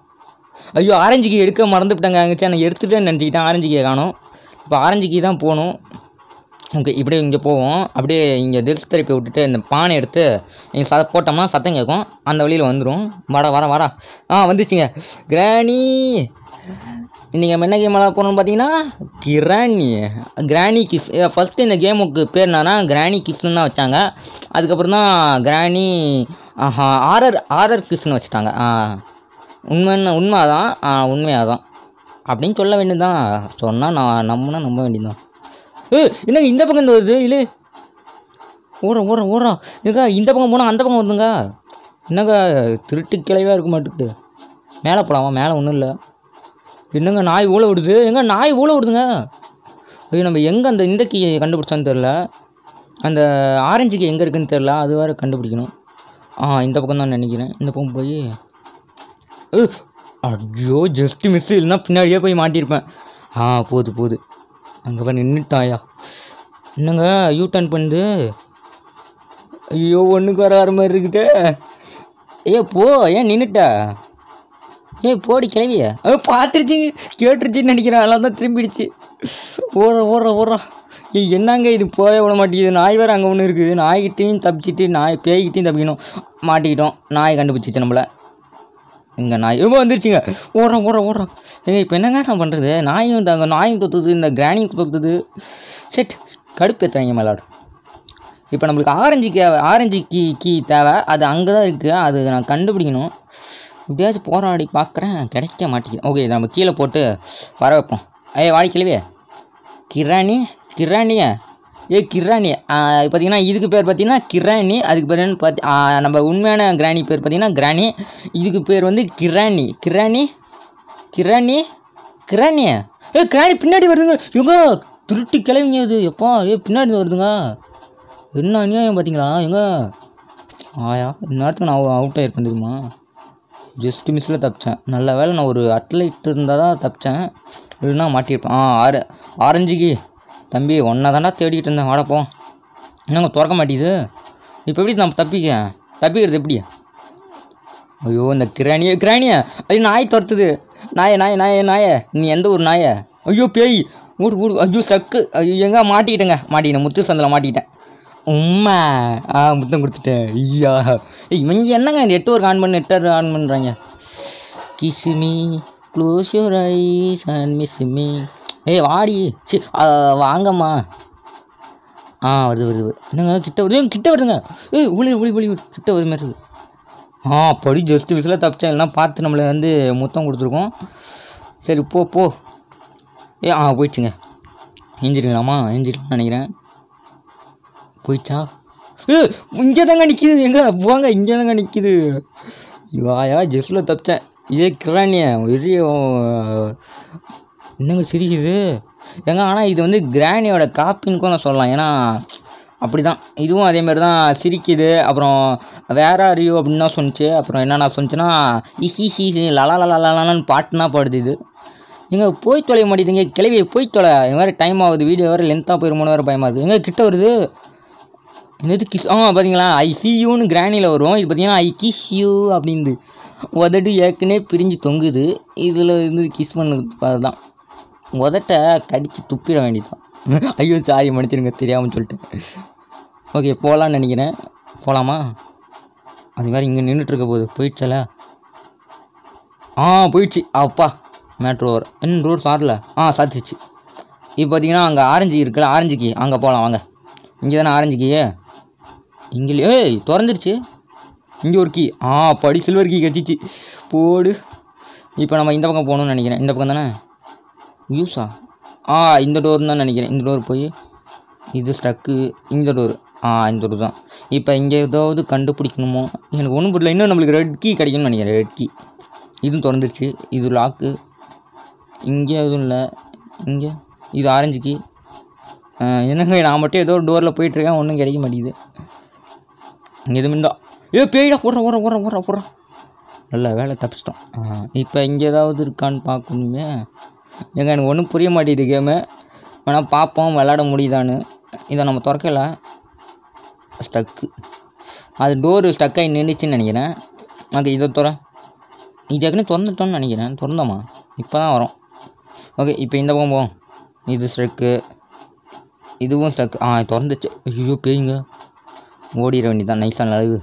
ஐயோ ஆரஞ்சு கீ எடுக்க மறந்துவிட்டாங்க அங்கேச்சு நான் எடுத்துகிட்டேன்னு நினச்சிக்கிட்டேன் ஆரஞ்சு கீ காணும் இப்போ ஆரஞ்சு கீ தான் போகணும் ஓகே இப்படியே இங்கே போவோம் அப்படியே இங்கே தில்ஸ் திருப்பி விட்டுட்டு இந்த பானை எடுத்து நீங்கள் சத போட்டோம்னா சத்தம் கேட்கும் அந்த வழியில் வந்துடும் வாடா வாடா வாடா ஆ வந்துச்சுங்க கிராணி நீங்கள் என்ன கேம் விளாட போகணும்னு பார்த்தீங்கன்னா கிராணி கிராணி கிஸ் ஃபஸ்ட்டு இந்த கேமுக்கு பேர் என்னன்னா கிராணி கிஸ்ன்னு தான் வச்சாங்க அதுக்கப்புறம் தான் கிராணி ஆஹா ஆரர் ஆரர் கிஸ்ன்னு வச்சுட்டாங்க உண்மைன்னு உண்மை தான் உண்மையாக தான் அப்படின்னு சொல்ல வேண்டியதுதான் சொன்னால் நான் நம்புனா நம்ப வேண்டியதுதான் என்னங்க இந்த பக்கம் இந்த வருது இல்லை ஓரம் ஓரம் ஓரம் ஏங்க இந்த பக்கம் போனால் அந்த பக்கம் வருதுங்க என்னங்க திருட்டு கிளைவாக இருக்க மாட்டுக்கு மேலே போகலாமா மேலே ஒன்றும் இல்லை என்னங்க நாய் ஊழ விடுது எங்க நாய் ஊழ விடுதுங்க ஐயோ நம்ம எங்கே அந்த இந்த கீ கண்டுபிடிச்சான்னு தெரில அந்த ஆரஞ்சு கீ எங்கே இருக்குதுன்னு தெரில அது வேறு கண்டுபிடிக்கணும் ஆ இந்த பக்கம் தான் நினைக்கிறேன் இந்த பக்கம் போய் ஐயோ ஜஸ்ட்டு மிஸ் இல்லைன்னா பின்னாடியே போய் மாட்டியிருப்பேன் ஆ போகுது போகுது அங்கே போய் நின்றுட்டாயா என்னங்க யூ டர்ன் பண்ணுது ஐயோ ஒன்றுக்கு வர வர மாதிரி இருக்குது ஏ போ ஏன் நின்றுட்டா ஏ போடி கிளவிய அவன் பார்த்துருச்சு கேட்டுருச்சுன்னு நினைக்கிறேன் அதெல்லாம் தான் திரும்பிடுச்சு ஓடுற ஓடுற ஓடுறா ஏ என்னங்க இது போய விட மாட்டேங்குது நாய் வேறு அங்கே ஒன்று இருக்குது நாய்கிட்டையும் தப்பிச்சிட்டு நாய் பேய்கிட்டையும் தப்பிக்கணும் மாட்டிக்கிட்டோம் நாய் கண்டுபிடிச்சிச்சு நம்மளை இங்கே நாய் ரொம்ப வந்துருச்சுங்க ஓடுறோம் ஓடுறோம் ஓடுறோம் எங்கள் இப்போ என்னங்க நான் பண்ணுறது நாயும் அங்கே நாயும் தொத்துது இந்த கிராணியும் தொத்துது செட் கடுப்பு ஏற்றுறாங்க மேலாடு இப்போ நம்மளுக்கு orange key orange key key தேவை அது அங்கே தான் இருக்குது அது நான் கண்டுபிடிக்கணும் எப்படியாச்சும் போராடி பார்க்குறேன் கிடைக்க மாட்டேங்குது ஓகே நம்ம கீழே போட்டு வர வைப்போம் ஏ வாடிக்கலவே கிராணி கிராணியை ஏ கிராணி இது பார்த்திங்கன்னா இதுக்கு பேர் பார்த்திங்கன்னா கிராணி அதுக்கு பேர் பார்த்தி நம்ம உண்மையான கிராணி பேர் பார்த்திங்கன்னா கிராணி இதுக்கு பேர் வந்து கிராணி கிராணி கிராணி கிரானி ஏ கிராணி பின்னாடி வருதுங்க இவங்க திருட்டு கிளவிங்க இது எப்போ ஏ பின்னாடி வருதுங்க என்ன அநியாயம் பார்த்தீங்களா எங்க ஆயா இந்நேரத்துக்கு நான் அவுட் ஆகிருப்பேன் தெரியுமா ஜஸ்ட் மிஸ்ஸில் தப்பிச்சேன் நல்ல வேலை நான் ஒரு அட்லைட் இருந்தால் தான் தப்பிச்சேன் இல்லைன்னா மாட்டியிருப்பேன் ஆ ஆர ஆரஞ்சுக்கு தம்பி ஒன்றை தாண்டா தேடிக்கிட்டு இருந்தேன் வாடப்போம் என்னங்க திறக்க மாட்டேங்குது இப்போ எப்படி நம்ம தப்பிக்க தப்பிக்கிறது எப்படி ஐயோ இந்த கிராணியே கிராணியா ஐயோ நாய் துரத்துது நாயே நாய நாயே நாய நீ எந்த ஒரு நாயே ஐயோ பேய் ஊடு ஊடு ஐயோ ஸ்டக்கு ஐயோ எங்கே மாட்டிக்கிட்டேங்க மாட்டிக்கிட்டேன் முத்து சந்தில் மாட்டிக்கிட்டேன் உம்மா ஆ முத்தம் கொடுத்துட்டேன் ஐயா இவங்க என்னங்க இந்த எட்டு ஒரு ஆன் பண்ணு எட்டு ஆன் பண்ணுறாங்க kiss me close your eyes and miss me ஏய் வாடி சி வாங்கம்மா ஆ வருது வருது என்னங்க கிட்ட வருது கிட்ட வருதுங்க ஏய் ஒளி ஒளி ஒளி கிட்ட வருது மாதிரி இருக்குது ஆ படி ஜஸ்ட் விசில் தப்பிச்சா எல்லாம் பார்த்து நம்மளை வந்து முத்தம் கொடுத்துருக்கோம் சரி போ போ ஏ ஆ போயிடுச்சுங்க எஞ்சிருக்கலாமா எஞ்சிருக்கலாம்னு நினைக்கிறேன் போயிடுச்சா ஏ இங்கே தாங்க நிற்கிது எங்கே போங்க இங்கே தாங்க நிற்கிது வாயா ஜெஸ்ட்டில் தப்பிச்சேன் இதே கிராணியே இது என்னங்க சிரிக்குது ஏங்க ஆனால் இது வந்து கிராணியோட காப்பின்னு கூட சொல்லலாம் ஏன்னா அப்படி தான் இதுவும் அதேமாதிரி தான் சிரிக்குது அப்புறம் வேற அறிவு அப்படின்னு தான் சொன்னிச்சு அப்புறம் என்னென்ன சொன்னிச்சுன்னா இஹி ஹி லலா லலான்னு பாட்டுனா பாடுது இது எங்கே போய் தொலை மாட்டேதுங்க கிளவியை போய் தொலை இது மாதிரி டைம் ஆகுது வீடியோ வேறு லென்த்தாக மூணு வேறு பயமாக இருக்குது எங்கே கிட்ட வருது என்னது கிஸ் ஆ பார்த்தீங்களா ஐ சி யூன்னு கிராணியில் வரும் இது பார்த்தீங்கன்னா ஐ கிஸ் யூ அப்படின்னு உதடு ஏற்கனவே பிரிஞ்சு தொங்குது இதில் இருந்து கிஸ் பண்ணுறது தான் உதட்ட கடித்து துப்பிட வேண்டியதான் ஐயோ சாரி மன்னிச்சிருங்க தெரியாமல் சொல்லிட்டு ஓகே போகலான்னு நினைக்கிறேன் போகலாமா அது மாதிரி இங்கே நின்றுட்டுருக்க போகுது போயிடுச்சல ஆ போயிடுச்சு அப்பா மேட்ரு ஓர் என்ன ரோடு சாரல ஆ சாத்திச்சு இப்போ பார்த்தீங்கன்னா அங்கே ஆரஞ்சு இருக்குல்ல கீ அங்கே போகலாம் வாங்க இங்கே தானே ஆரஞ்சு கீயே இங்கே ஏய் திறந்துடுச்சு இங்கே ஒரு கீ ஆ படி சில்வர் கீ கிடச்சிச்சு போடு இப்போ நம்ம இந்த பக்கம் போகணும்னு நினைக்கிறேன் இந்த பக்கம் தானே யூஸா ஆ இந்த டோர் தான் நினைக்கிறேன் இந்த டோர் போய் இது ஸ்டக்கு இந்த டோர் ஆ இந்த டோர் தான் இப்போ இங்கே ஏதாவது கண்டுபிடிக்கணுமோ எனக்கு ஒன்றும் புரியல இன்னும் நம்மளுக்கு ரெட் கீ கிடைக்கும்னு நினைக்கிறேன் ரெட் கீ இதுவும் திறந்துருச்சு இது லாக்கு இங்கே எதுவும் இல்லை இங்கே இது ஆரஞ்சு கீ என்னங்க நான் மட்டும் ஏதோ டோரில் போயிட்டுருக்கேன் ஒன்றும் கிடைக்க மாட்டேங்குது எதுமிண்டா ஏ பேயிடா போடுற ஓட ஓடுற ஓடுற போடுறா நல்லா வேலை தப்பிச்சிட்டோம் இப்போ இங்கே ஏதாவது இருக்கான்னு பார்க்கணுமே ஏங்க எனக்கு ஒன்றும் புரிய மாட்டேது கேமு வேணால் பார்ப்போம் விளாட முடியுதான்னு இதை நம்ம திறக்கல ஸ்டக்கு அது டோரு ஸ்டக்காகி நின்றுச்சுன்னு நினைக்கிறேன் அது இதை துற இது ஏற்கனவே திறந்துட்டோன்னு நினைக்கிறேன் திறந்தோமா இப்போ தான் வரும் ஓகே இப்போ இந்த பக்கம் போவோம் இது ஸ்டக்கு இதுவும் ஸ்டக் ஆ திறந்துச்சு ஐயோ பேயுங்க ஓடிட வேண்டியதான் நைஸான அளவு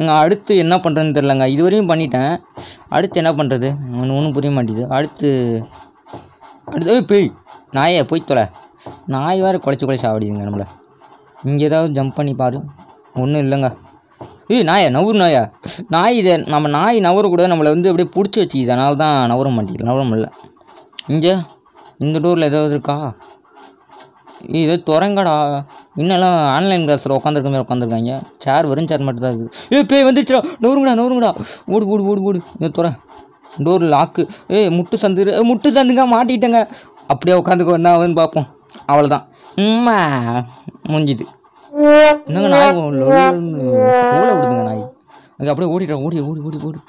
இங்கே அடுத்து என்ன பண்ணுறதுன்னு தெரிலங்க இதுவரையும் பண்ணிட்டேன் அடுத்து என்ன பண்ணுறது ஒன்று ஒன்றும் புரிய மாட்டேது அடுத்து அடுத்தது பேய் நாயை போய் தொலை நாய் வேறு குழச்சி குலைச்சி ஆடிதுங்க நம்மளை இங்கே ஏதாவது ஜம்ப் பண்ணி பாரு ஒன்றும் இல்லைங்க ஏய் நாயா நவுறு நாயா நாய் இதை நம்ம நாய் நவர கூட நம்மளை வந்து அப்படியே பிடிச்சி வச்சு அதனால தான் நவர மாட்டேங்குது நவர முடியல இங்கே இந்த டூரில் ஏதாவது இருக்கா இது துறங்கடா இன்னெல்லாம் ஆன்லைன் கிளாஸில் உட்காந்துருக்க மாதிரி உட்காந்துருக்காங்க சேர் வரும் சேர் மட்டும் தான் இருக்குது ஏ பே வந்துச்சுடா நவருங்கடா நவருங்கடா ஓடு ஓடு ஓடு ஓடு இதை துறை டோர் லாக்கு ஏ முட்டு சந்து முட்டு சந்துங்க மாட்டிட்டேங்க அப்படியே உட்காந்துக்கு வந்தா வந்து பார்ப்போம் அவ்வளோதான் உம்மா முடிஞ்சுது என்னங்க நாய் ஓலை விடுதுங்க நாய் அங்கே அப்படியே ஓடிடுற ஓடி ஓடி ஓடி ஓடி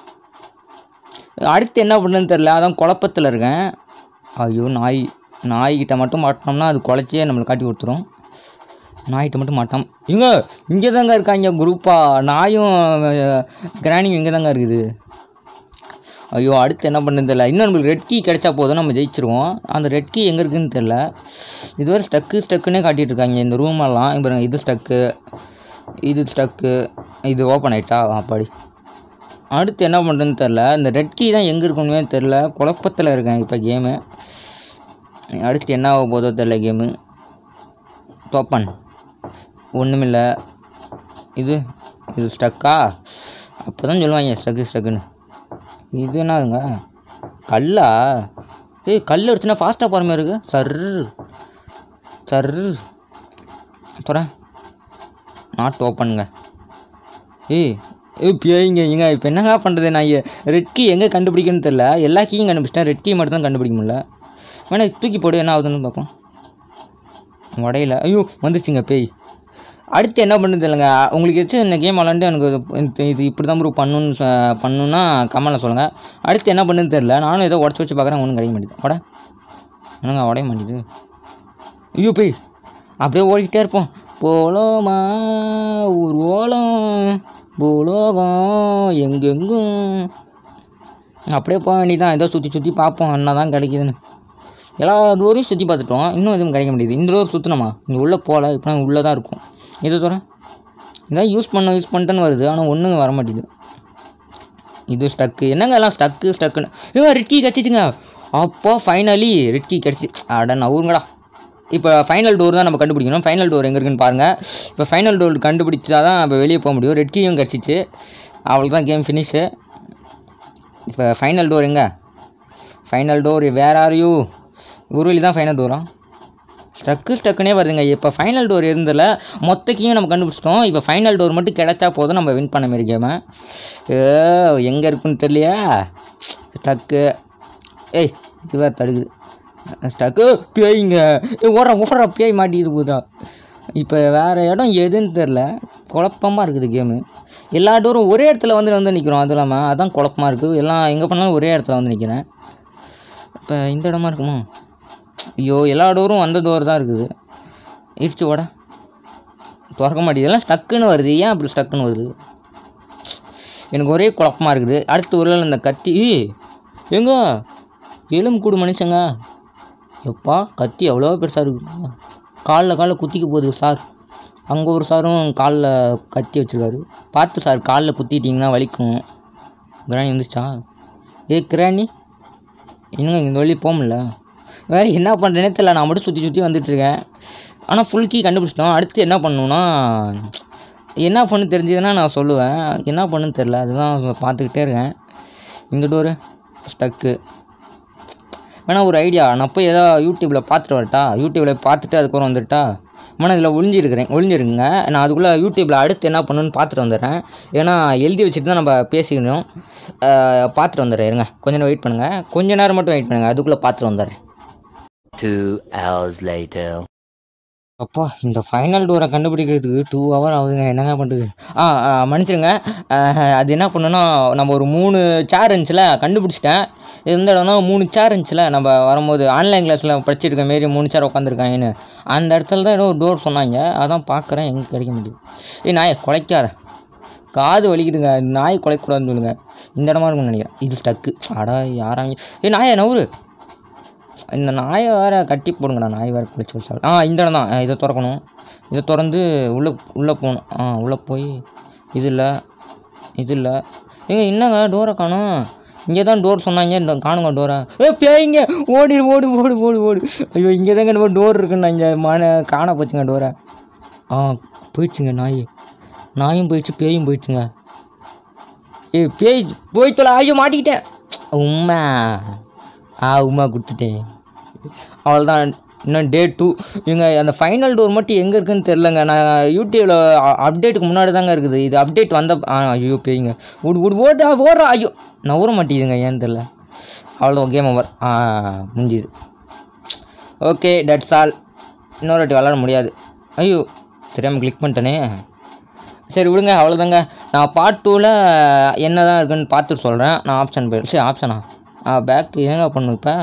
அடுத்து என்ன பண்ணுன்னு தெரில அதான் குழப்பத்தில் இருக்கேன் ஐயோ நாய் நாய்கிட்ட மட்டும் மாட்டினோம்னா அது குழச்சியே நம்மளை காட்டி கொடுத்துரும் நாய்கிட்ட மட்டும் மாட்டான் இவங்க இங்கே தாங்க இருக்காங்க குரூப்பாக நாயும் கிராணியும் இங்கே தாங்க இருக்குது ஐயோ அடுத்து என்ன பண்ணுன்னு தெரியல இன்னும் நம்மளுக்கு ரெட் கீ கிடச்சா போதும் நம்ம ஜெயிச்சிருவோம் அந்த ரெட் கீ எங்கே இருக்குதுன்னு தெரில இதுவரை ஸ்டக்கு ஸ்டக்குன்னே காட்டிகிட்டு இருக்காங்க இந்த ரூமெல்லாம் இப்போ இது ஸ்டக்கு இது ஸ்டக்கு இது ஓப்பன் ஆகிடுச்சா அப்பாடி அடுத்து என்ன பண்ணுறதுன்னு தெரில இந்த ரெட் கீ தான் எங்கே இருக்கணுமே தெரில குழப்பத்தில் இருக்கேன் இப்போ கேமு அடுத்து என்ன ஆக போதோ தெரில கேமு தோப்பன் ஒன்றுமில்லை இது இது ஸ்டக்கா அப்போ தான் சொல்லுவாங்க ஸ்டக்கு ஸ்டக்குன்னு இது என்னதுங்க கல்லா ஏய் கல் அடிச்சுன்னா ஃபாஸ்ட்டாக போகிற மாதிரி இருக்குது சர் சர் அப்புறம் நாட் ஓப்பனுங்க ஏய் ஏய் பேய்ங்க இங்கே இப்போ என்னங்க பண்ணுறது நான் ரெட் கீ எங்கே கண்டுபிடிக்கணும்னு தெரில எல்லா கீயும் கண்டுபிடிச்சிட்டேன் ரெட் கீ மட்டும் தான் கண்டுபிடிக்க முடியல வேணா தூக்கி போடு என்ன ஆகுதுன்னு பார்ப்போம் உடையில ஐயோ வந்துச்சுங்க பேய் அடுத்து என்ன பண்ணுறது இல்லைங்க உங்களுக்கு வச்சு இந்த கேம் விளாண்டு எனக்கு இது இப்படி தான் ப்ரூவ் பண்ணுன்னு பண்ணணுன்னா கமெண்டில் சொல்லுங்கள் அடுத்து என்ன பண்ணுன்னு தெரில நானும் ஏதோ உடச்சி வச்சு பார்க்குறேன் ஒன்றும் கிடைக்க மாட்டேது உட என்னங்க உடைய மாட்டேது ஐயோ போய் அப்படியே ஓடிக்கிட்டே இருப்போம் போலோமா ஒரு ஓலம் போலோகம் எங்கெங்கும் அப்படியே போக வேண்டியதான் ஏதோ சுற்றி சுற்றி பார்ப்போம் அண்ணா தான் கிடைக்குதுன்னு எல்லா டோரையும் சுற்றி பார்த்துட்டோம் இன்னும் எதுவும் கிடைக்க முடியுது இந்த டோர் சுற்றினோமா இங்கே உள்ளே போகல இப்போ உள்ளே தான் இருக்கும் இது தோற இதான் யூஸ் பண்ண யூஸ் பண்ணிட்டேன்னு வருது ஆனால் ஒன்றும் வர மாட்டேங்குது இது ஸ்டக்கு என்னங்க எல்லாம் ஸ்டக்கு ஸ்டக்குன்னு இவன் ரிட்கி கிடச்சிச்சுங்க அப்போ ஃபைனலி ரிட்கி கிடச்சி அட ஊருங்கடா இப்போ ஃபைனல் டோர் தான் நம்ம கண்டுபிடிக்கணும் ஃபைனல் டோர் எங்கே இருக்குன்னு பாருங்கள் இப்போ ஃபைனல் டோர் கண்டுபிடிச்சா தான் இப்போ வெளியே போக முடியும் ரெட்கியும் கிடச்சிச்சு அவளுக்கு தான் கேம் ஃபினிஷு இப்போ ஃபைனல் டோர் எங்கே ஃபைனல் டோர் வேறு ஆர் யூ குருவில் தான் ஃபைனல் டோரா ஸ்டக்கு ஸ்டக்குனே வருதுங்க இப்போ ஃபைனல் டோர் இருந்ததில் மொத்தக்கையும் நம்ம கண்டுபிடிச்சிட்டோம் இப்போ ஃபைனல் டோர் மட்டும் கிடச்சா போதும் நம்ம வின் பண்ண மாரி ஏ எங்கே இருக்குன்னு தெரியலையா ஸ்டக்கு ஏய் இதுவாக தடுக்குது ஸ்டக்கு பேய்ங்க ஓடுற ஓடுற பேய் மாட்டிக்கிட்டு போதா இப்போ வேறு இடம் எதுன்னு தெரில குழப்பமாக இருக்குது கேமு எல்லா டோரும் ஒரே இடத்துல வந்து வந்து நிற்கிறோம் அது இல்லாமல் அதுதான் குழப்பமாக இருக்குது எல்லாம் எங்கே பண்ணாலும் ஒரே இடத்துல வந்து நிற்கிறேன் இப்போ இந்த இடமா இருக்குமா ஐயோ எல்லா டோரும் வந்த டோர் தான் இருக்குது இடிச்சு கூட திறக்க மாட்டேது எல்லாம் ஸ்டக்குன்னு வருது ஏன் அப்படி ஸ்டக்குன்னு வருது எனக்கு ஒரே குழப்பமாக இருக்குது அடுத்து ஒரு நாள் இந்த கத்தி எங்க எலும்பு கூடு மனுஷங்க எப்பா கத்தி எவ்வளோ பெருசாக இருக்கு காலில் காலில் குத்திக்க போகுது சார் அங்கே ஒரு சாரும் காலில் கத்தி வச்சுருக்காரு பார்த்து சார் காலில் குத்திட்டிங்கன்னா வலிக்கும் கிராணி வந்துச்சா ஏ கிராணி இன்னும் இந்த வழி போகமில்ல வேறு என்ன பண்ணுறேனே தெரியல நான் மட்டும் சுற்றி சுற்றி வந்துட்டுருக்கேன் ஆனால் ஃபுல் கீ கண்டுபிடிச்சிட்டோம் அடுத்து என்ன பண்ணணும்னா என்ன பண்ணு தெரிஞ்சதுன்னா நான் சொல்லுவேன் என்ன பண்ணுன்னு தெரில அதுதான் பார்த்துக்கிட்டே இருக்கேன் இங்கிட்ட ஒரு ஸ்டக்கு வேணா ஒரு ஐடியா நான் போய் ஏதோ யூடியூப்பில் பார்த்துட்டு வரட்டா யூடியூப்பில் பார்த்துட்டு அதுக்கப்புறம் வந்துட்டா வேணா இதில் ஒழிஞ்சிருக்கிறேன் ஒழிஞ்சிருக்குங்க நான் அதுக்குள்ளே யூடியூப்பில் அடுத்து என்ன பண்ணுன்னு பார்த்துட்டு வந்துடுறேன் ஏன்னா எழுதி வச்சுட்டு தான் நம்ம பேசிக்கணும் பார்த்துட்டு வந்துடுறேன் இருங்க கொஞ்சம் நேரம் வெயிட் பண்ணுங்கள் கொஞ்சம் நேரம் மட்டும் வெயிட் பண்ணுங்கள் அதுக்குள்ளே பார்த்துட்டு வந்துடுறேன் Two hours later. அப்பா இந்த ஃபைனல் டோரை கண்டுபிடிக்கிறதுக்கு டூ ஹவர் ஆகுதுங்க என்னங்க பண்ணுறது ஆ மன்னிச்சிருங்க அது என்ன பண்ணுன்னா நம்ம ஒரு மூணு சேர் இருந்துச்சில் கண்டுபிடிச்சிட்டேன் இது இடம்னா மூணு சேர் இருந்துச்சில் நம்ம வரும்போது ஆன்லைன் கிளாஸில் படிச்சிருக்க மாரி மூணு சேர் உட்காந்துருக்காங்கன்னு அந்த இடத்துல தான் ஏதோ ஒரு டோர் சொன்னாங்க அதான் பார்க்குறேன் எங்கே கிடைக்க முடியுது ஏ நாயை குலைக்காத காது வலிக்குதுங்க நாய் குலைக்கூடாதுன்னு சொல்லுங்கள் இந்த இடமா இருக்கும்னு நினைக்கிறேன் இது ஸ்டக்கு அடா யாராங்க ஏ நாயை நவுரு இந்த நாயை வேறு கட்டி போடுங்கண்ணா நாய் வேறு குளிச்சு பிடிச்சாலும் ஆ இந்த இடம் தான் இதை திறக்கணும் இதை திறந்து உள்ளே உள்ளே போகணும் ஆ உள்ளே போய் இது இல்லை இது இல்லை ஏங்க என்னங்க டோரை காணும் இங்கே தான் டோர் சொன்னாங்க இந்த காணுங்க டோரை ஏ பேய்ங்க ஓடி ஓடு ஓடு ஓடு ஓடு ஐயோ இங்கே தாங்க நம்ம டோர் இருக்குண்ணா இங்கே மான காண போச்சுங்க டோரை ஆ போயிடுச்சுங்க நாய் நாயும் போயிடுச்சு பேயும் போயிடுச்சுங்க ஏ பேய் போய் தொலை ஐயோ மாட்டிக்கிட்டேன் உம்மா ஆ உமா கொடுத்துட்டேன் அவ்வளோதான் இன்னும் டே டூ இவங்க அந்த ஃபைனல் டோர் மட்டும் எங்கே இருக்குதுன்னு தெரிலங்க நான் யூடியூப்பில் அப்டேட்டுக்கு முன்னாடி தாங்க இருக்குது இது அப்டேட் வந்த ஐயோ பேய்ங்க உட் உட் ஓட்டா ஓடுற ஐயோ நான் ஊற மாட்டேங்குதுங்க ஏன்னு தெரில அவ்வளோ கேம் ஓவர் முடிஞ்சுது ஓகே டட்ஸ் ஆல் இன்னொரு வாட்டி விளாட முடியாது ஐயோ தெரியாமல் கிளிக் பண்ணிட்டேனே சரி விடுங்க அவ்வளோதாங்க நான் பார்ட் டூவில் என்ன தான் இருக்குன்னு பார்த்துட்டு சொல்கிறேன் நான் ஆப்ஷன் போயிடுச்சு ஆப்ஷனா பேக் ஏங்க பண்ணும் இப்போ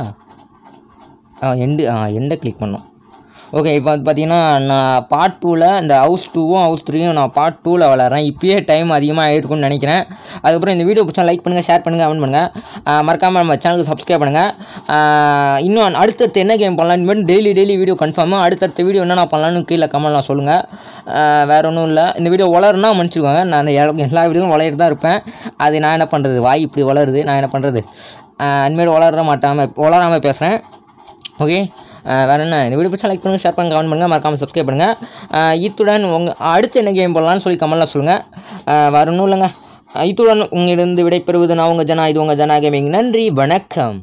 எண்டு எண்டை கிளிக் பண்ணோம் ஓகே இப்போ வந்து பார்த்தீங்கன்னா நான் பார்ட் டூவில் இந்த ஹவுஸ் டூவும் ஹவுஸ் த்ரீயும் நான் பார்ட் டூவில் விளாட்றேன் இப்போயே டைம் அதிகமாக ஆகிருக்கும்னு நினைக்கிறேன் அதுக்கப்புறம் இந்த வீடியோ பிடிச்சா லைக் பண்ணுங்கள் ஷேர் பண்ணுங்கள் கமெண்ட் பண்ணுங்கள் மறக்காமல் நம்ம சேனலுக்கு சப்ஸ்கிரைப் பண்ணுங்கள் இன்னும் அடுத்தடுத்து என்ன கேம் பண்ணலாம் இனிமேல் டெய்லி டெய்லி வீடியோ கன்ஃபார்மாக அடுத்தடுத்த வீடியோ என்ன நான் பண்ணலான்னு கீழே நான் சொல்லுங்கள் வேறு ஒன்றும் இல்லை இந்த வீடியோ வளருன்னா மன்னிச்சிருவாங்க நான் அந்த எல்லா வீடியோவும் வளையிட்டு தான் இருப்பேன் அது நான் என்ன பண்ணுறது வாய் இப்படி வளருது நான் என்ன பண்ணுறது இனிமேல் வளர மாட்டாமல் வளராமல் பேசுகிறேன் ஓகே வேறு என்ன இந்த வீடியோ பிடிச்சா லைக் பண்ணுங்கள் ஷேர் பண்ணுங்கள் கமெண்ட் பண்ணுங்கள் மறக்காமல் சப்ஸ்கிரைப் பண்ணுங்கள் இத்துடன் உங்கள் அடுத்து என்ன கேம் போடலான்னு சொல்லி கமெண்ட்லாம் சொல்லுங்கள் வரணும் இல்லைங்க இத்துடன் உங்களிடம் விடைபெறுவது நான் உங்கள் ஜனா இது உங்கள் ஜனா கேமிங் நன்றி வணக்கம்